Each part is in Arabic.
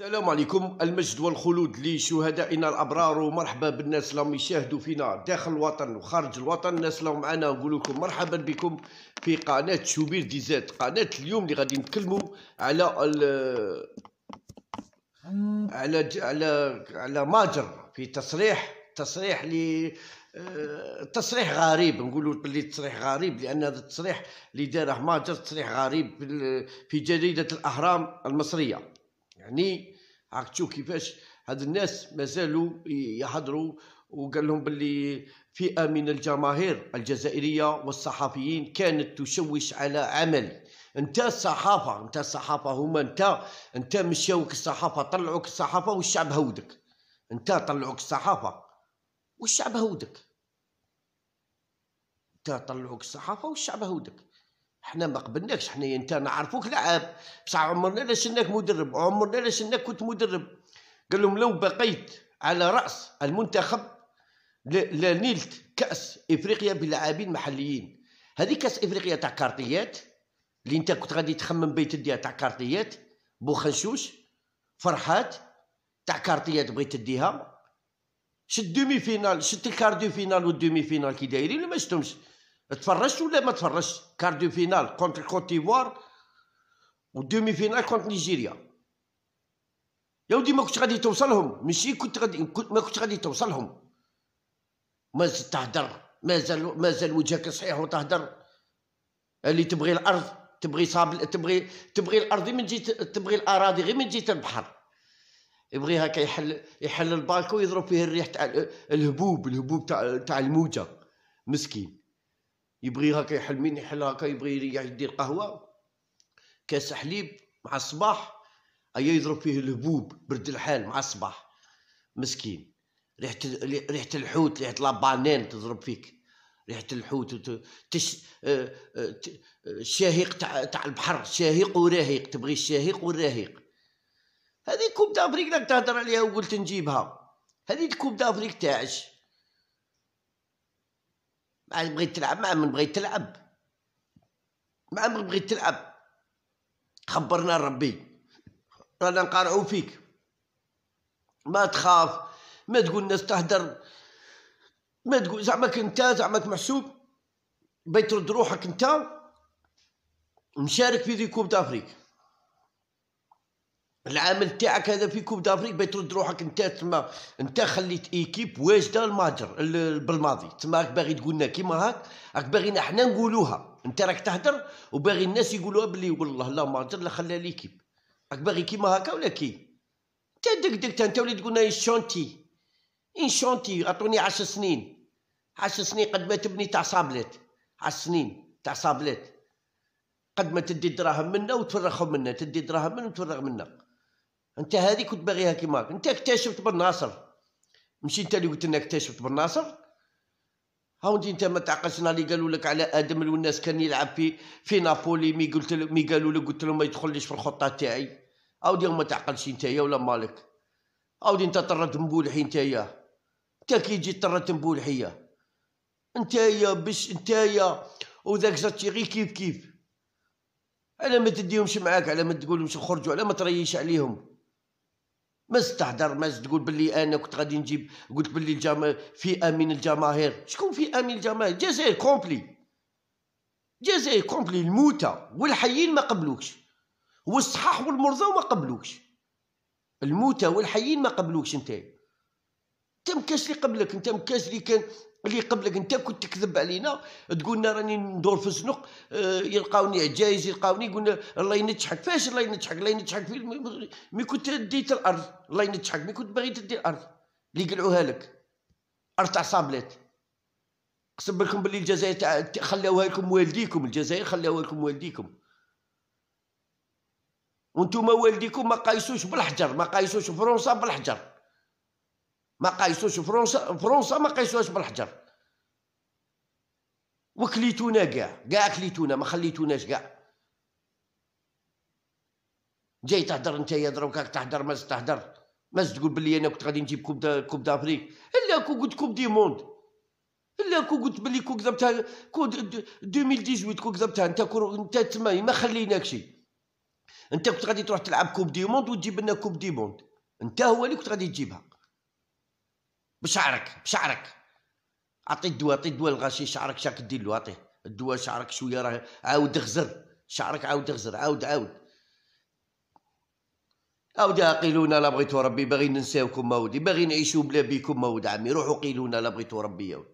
السلام عليكم المجد والخلود لشهدائنا الابرار ومرحبا بالناس اللي يشاهدوا فينا داخل الوطن وخارج الوطن الناس اللي معنا نقول لكم مرحبا بكم في قناه شوبير ديزات قناه اليوم اللي غادي نتكلموا على على على على ماجر في تصريح تصريح ل آه، تصريح غريب نقولوا بلي تصريح غريب لان هذا التصريح اللي داره ماجر تصريح غريب في جريده الاهرام المصريه يعني عرفت تشوف كيفاش هاد الناس مازالوا يحضروا وقال لهم باللي فئه من الجماهير الجزائريه والصحفيين كانت تشوش على عملي انت الصحافه انت الصحافه هما انت انت مشاوك الصحافه طلعوك الصحافه والشعب هودك انت طلعوك الصحافه والشعب هودك انت طلعوك الصحافه والشعب هودك حنا ما قبلناكش حنايا انت نعرفوك لعاب بصح عمرنا لا شناك مدرب عمرنا لا شناك كنت مدرب قال لهم لو بقيت على راس المنتخب لنيلت كاس افريقيا بلاعبين محليين هذه كاس افريقيا تاع كارطيات اللي انت كنت غادي تخمم بيت تديها تاع كارطيات بوخنشوش فرحات تاع كارطيات بغيت تديها شت دومي فينال الكار دو فينال والدومي فينال كي دايرين ولا ما شتهمش تفرجت ولا ما تفرجتش كارديو فينال كونت كوت ديفوار ودومي فينال كونت نيجيريا يا ودي ما كنتش غادي توصلهم ماشي كنت غادي ما كنتش غادي توصلهم مازال تهدر مازال مازال وجهك صحيح وتهدر اللي تبغي الارض تبغي صابل تبغي تبغي الارض من جيت تبغي الاراضي غير من جيت البحر يبغي كيحل يحل يحل البالكو يضرب فيه الريح تاع الهبوب الهبوب تاع تاع الموجه مسكين يبغي هكا يحل من يحل هكا يبغي يدير قهوه كاس حليب مع الصباح ايا يضرب فيه الهبوب برد الحال مع الصباح مسكين ريحه ريحه الحوت ريحه لابانين تضرب فيك ريحه الحوت وت... تش... آه، آه، ت... الشهيق تاع تاع البحر شهيق وراهيق تبغي الشهيق والراهيق هذه كوب دافريك راك تهدر عليها وقلت نجيبها هذه الكوب دافريك تاعش ما بغيت تلعب مع من بغيت تلعب مع من بغيت تلعب خبرنا ربي رانا نقارعو فيك ما تخاف ما تقول الناس تهدر ما تقول زعمك انت زعمك محسوب بغيت ترد روحك انت مشارك في دي كوب دافريك العامل تاعك هذا في كوب دافريك باش ترد روحك انت تما انت خليت ايكيب واجده الماجر بالماضي تما راك باغي تقولنا كيما هاك راك باغينا حنا نقولوها انت راك تهدر وباغي الناس يقولوها بلي والله لا ماجر لا خلى ليكيب راك باغي كيما هاكا ولا كي انت دك دك انت وليت شونتي انشونتي انشونتي عطوني 10 سنين 10 سنين قد ما تبني تاع صابلات 10 سنين تاع صابلات قد ما تدي دراهم منا وتفرغهم منا تدي دراهم منا وتفرغ منا انت هذه كنت باغيها كيما انت اكتشفت ناصر ماشي انت اللي قلت لنا اكتشفت ناصر هاوندي انت ما تعقلش اللي قالوا لك على ادم والناس كان يلعب في في نابولي مي قلت مي قالوا لك قلت له ما يدخلش في الخطه تاعي هاوندي ما تعقلش يا ولا مالك هاوندي انت طرد مبولحي انتيا انت كي تجي طرد انت يا باش يا وذاك غير كيف كيف على ما تديهمش معاك على ما تقولهمش خرجوا على ما تريش عليهم ما استحضر ما تقول باللي انا كنت غادي نجيب قلت باللي الجما فئه من الجماهير شكون فئه من الجماهير الجزائر كومبلي الجزائر كومبلي الموتى والحيين ما قبلوكش والصحاح والمرضى ما قبلوكش الموتى والحيين ما قبلوكش انت تم مكاش لي قبلك انت مكاش لي كان اللي قبلك انت كنت تكذب علينا تقولنا راني ندور في الزنق آه، يلقاوني عجايز يلقاوني قلنا الله ينجحك فاش الله ينجحك الله ينجحك في مي كنت ديت الارض الله ينجحك مي كنت باغي تدي الارض اللي قلعوها لك ارض تاع صابلات قسم بالكم باللي الجزائر تاع خلاوها لكم والديكم الجزائر خلاوها لكم والديكم وانتم والديكم ما قايسوش بالحجر ما قايسوش فرنسا بالحجر ما قايسوش فرنسا فرنسا ما قايسوهاش بالحجر وكليتونا كاع كاع كليتونا ما خليتوناش كاع جاي تهدر انت يا دروكاك تهدر ما تهدر ما تقول بلي انا كنت غادي نجيب كوب دا كوب دافريك الا كو قلت كوب دي موند الا كو قلت بلي كو كذبتها كو 2018 كو كذبتها انت كو انت تما ما خليناكش انت كنت غادي تروح تلعب كوب دي موند وتجيب لنا كوب دي موند انت هو اللي كنت غادي تجيبها بشعرك بشعرك عطي الدواء عطي الدواء الغاشي شعرك شاك دير له عطيه الدواء شعرك شويه راه عاود غزر شعرك عاود غزر عاود عاود اودي قيلونا لا بغيتو ربي باغي ننساوكم ماودي باغي نعيشو بلا بيكم ماود عمي روحو قيلونا لا بغيتو ربي اودي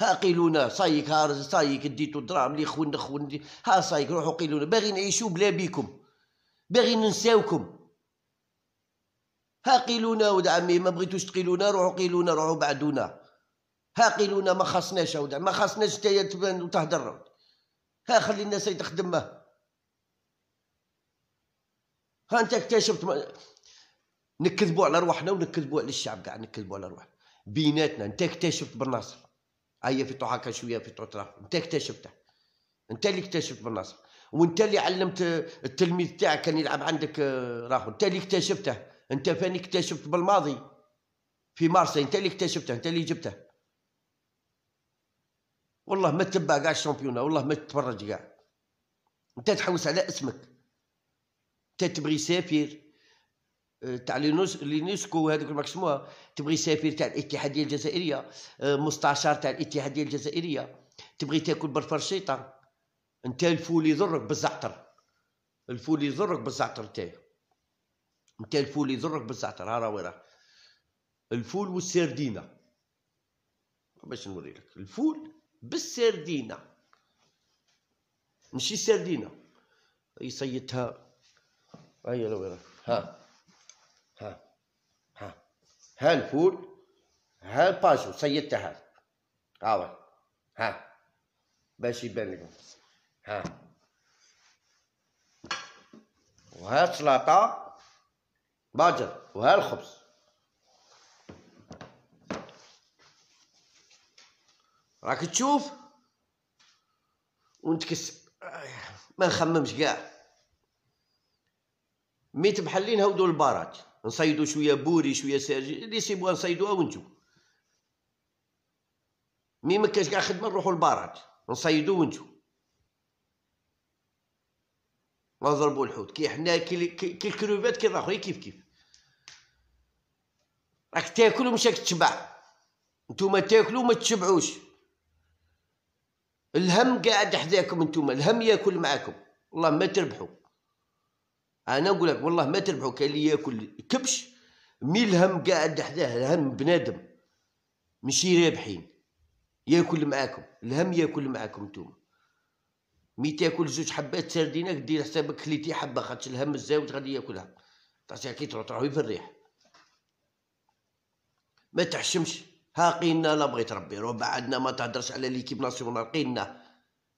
ها قيلونا صايك ها صايك ديتو الدراهم لي خون خون ها صايك روحو قيلونا باغي نعيشو بلا بيكم باغي ننساوكم ها قيلونا ود عمي ما بغيتوش تقيلونا روحوا قيلونا روحوا بعدونا ها قيلونا ما خاصناش ود ما خاصناش انت تبان وتهدر ها خلي الناس تخدم ها انت اكتشفت ما... نكذبوا على روحنا ونكذبوا على الشعب كاع نكذبوا على روحنا بيناتنا انت اكتشفت بالناصر هيا في هكا شويه في طرف انت اكتشفته انت اللي اكتشفت بالناصر وانت اللي علمت التلميذ تاعك كان يلعب عندك آه، راهو انت اللي اكتشفته انت فين اكتشفت بالماضي في مارس انت اللي اكتشفته انت اللي جبته والله ما تتبع كاع الشامبيونه والله ما تتفرج كاع انت تحوس على اسمك انت تبغي سفير اه، تاع اليونسكو هذوك ما سموها تبغي سفير تاع الاتحاديه الجزائريه اه، مستشار تاع الاتحاديه الجزائريه تبغي تاكل بالفرشيطه انت الفول يضرك بالزعتر الفول يضرك بالزعتر تاعك نتا الفول يضرك بالزعتر ها راهو راه الفول والسردينه باش نوريلك الفول بالسردينه ماشي سردينه هي صيدتها هيا لو ها ها ها ها, ها الفول ها الباجو صيدتها هذا هاوي ها باش يبان لكم ها وها سلاطه باجر وها الخبز راك تشوف ونتكسب ما نخممش كاع ميت تبحلي هودو البارات نصيدو شويه بوري شويه ساجي اللي سيبوها نصيدوها ونجو مي ما كاش كاع خدمه نروحو البارات نصيدو ونجو لا نضربوا الحوت كي حنا كي الكروبات كي الاخرين كيف كيف راك تاكل ومش راك تشبع نتوما تاكلوا وما تشبعوش الهم قاعد حداكم نتوما الهم ياكل معاكم والله ما تربحوا انا نقول لك والله ما تربحوا كاين اللي ياكل كبش مي الهم قاعد حداه الهم بنادم ماشي رابحين ياكل معاكم الهم ياكل معاكم نتوما مي تاكل زوج حبات سردينه دير حسابك كليتي حبه خاطش الهم الزاوج غادي ياكلها تعطيها كي تروح في الريح ما تحشمش ها قينا لا بغيت ربي روح بعدنا ما تهدرش على ليكيب ناسيونال قينا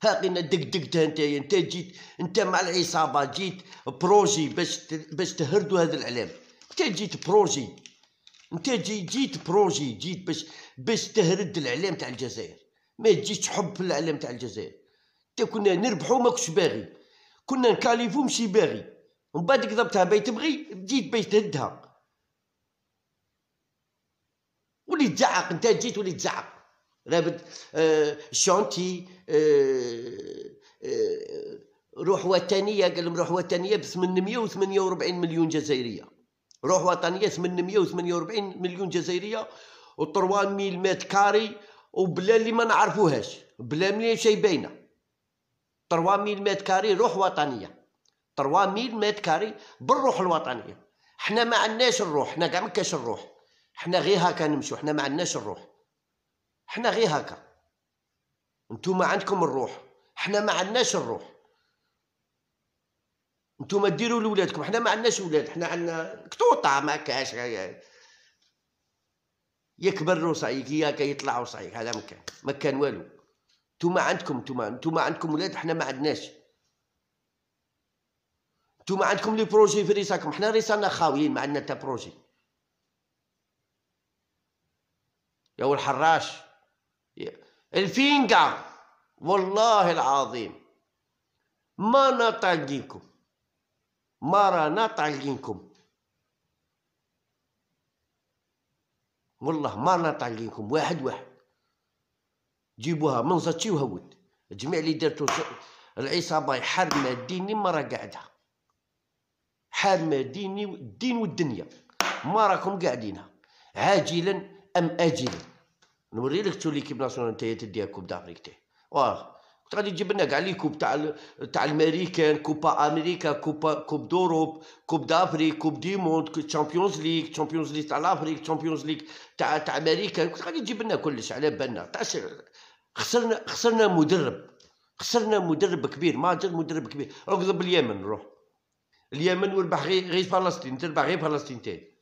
ها قينا دق دقتها انت انت جيت انت مع العصابه جيت بروجي باش باش تهردوا هذا الاعلام انت جيت بروجي انت جيت جيت بروجي جيت باش باش تهرد الاعلام تاع الجزائر ما تجيش حب في الاعلام تاع الجزائر حتى كنا نربحو ما كنتش باغي كنا نكاليفو مشي باغي ومن بعد كذبتها باي تبغي بديت باي تهدها وليت تزعق انت جيت وليت تزعق رابط آه، شونتي آه، آه، روح وطنية قال لهم روح وطنية ب 848 مليون جزائرية روح وطنية 848 مليون جزائرية و ميل مات كاري وبلا اللي ما نعرفوهاش بلا ملي شي باينه 3000 متر كاري روح وطنيه 3000 متر كاري بالروح الوطنيه حنا ما عندناش الروح حنا كاع ما كاش الروح حنا غير هكا نمشيو حنا ما عندناش الروح حنا غير هكا نتوما عندكم الروح حنا ما عندناش الروح نتوما ديروا لولادكم حنا ما عندناش ولاد حنا عندنا قطوطه ما كاش يكبر يجي هكا يطلع وصعيك هذا مكان مكان والو انتوما عندكم انتوما انتوما عندكم ولاد حنا ما عندناش انتوما عندكم لي بروجي في ريساكم حنا ريسانا خاويين ما عندنا حتى بروجي يا الحراش الفينكا والله العظيم ما نطالجينكم ما رانا طالقينكم والله ما رانا واحد واحد جيبوها من زاتشي وهود الجميع اللي دارتو العصابه حارمه الدين ما راه قاعده حارمه الدين الدين والدنيا ما راكم قاعدينها عاجلا ام اجلا نوري لك تو ليكيب نتايا تديها كوب دافريك تي واه كنت غادي تجيب لنا كاع لي كوب تاع تاع الماريكان كوبا امريكا كوبا كوب دوروب كوب دافريك كوب دي موند تشامبيونز ليغ تشامبيونز ليغ تاع لافريك تشامبيونز ليغ تاع تاع امريكا كنت غادي تجيب لنا كلش على بالنا تاع خسرنا خسرنا مدرب خسرنا مدرب كبير ما جات مدرب كبير اقضب اليمن نروح اليمن وربح غير فلسطين تربح غير فلسطين تاني